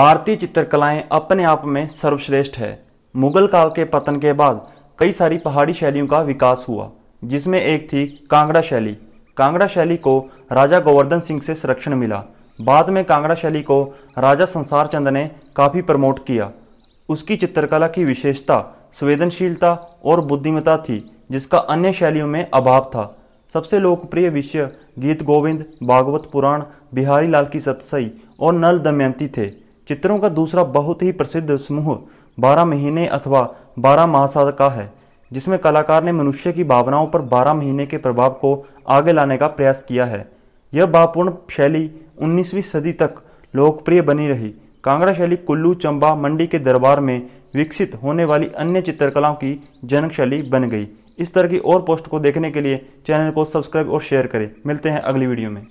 भारतीय चित्रकलाएं अपने आप में सर्वश्रेष्ठ है मुगल काल के पतन के बाद कई सारी पहाड़ी शैलियों का विकास हुआ जिसमें एक थी कांगड़ा शैली कांगड़ा शैली को राजा गोवर्धन सिंह से संरक्षण मिला बाद में कांगड़ा शैली को राजा संसार चंद ने काफ़ी प्रमोट किया उसकी चित्रकला की विशेषता संवेदनशीलता और बुद्धिमता थी जिसका अन्य शैलियों में अभाव था सबसे लोकप्रिय विषय गीत गोविंद भागवत पुराण बिहारी लाल की सतसई और नल दमयंती थे चित्रों का दूसरा बहुत ही प्रसिद्ध समूह बारह महीने अथवा बारह महासाद का है जिसमें कलाकार ने मनुष्य की भावनाओं पर बारह महीने के प्रभाव को आगे लाने का प्रयास किया है यह भावपूर्ण शैली 19वीं सदी तक लोकप्रिय बनी रही कांगड़ा शैली कुल्लू चंबा मंडी के दरबार में विकसित होने वाली अन्य चित्रकलाओं की जनक शैली बन गई इस तरह की और पोस्ट को देखने के लिए चैनल को सब्सक्राइब और शेयर करें मिलते हैं अगली वीडियो में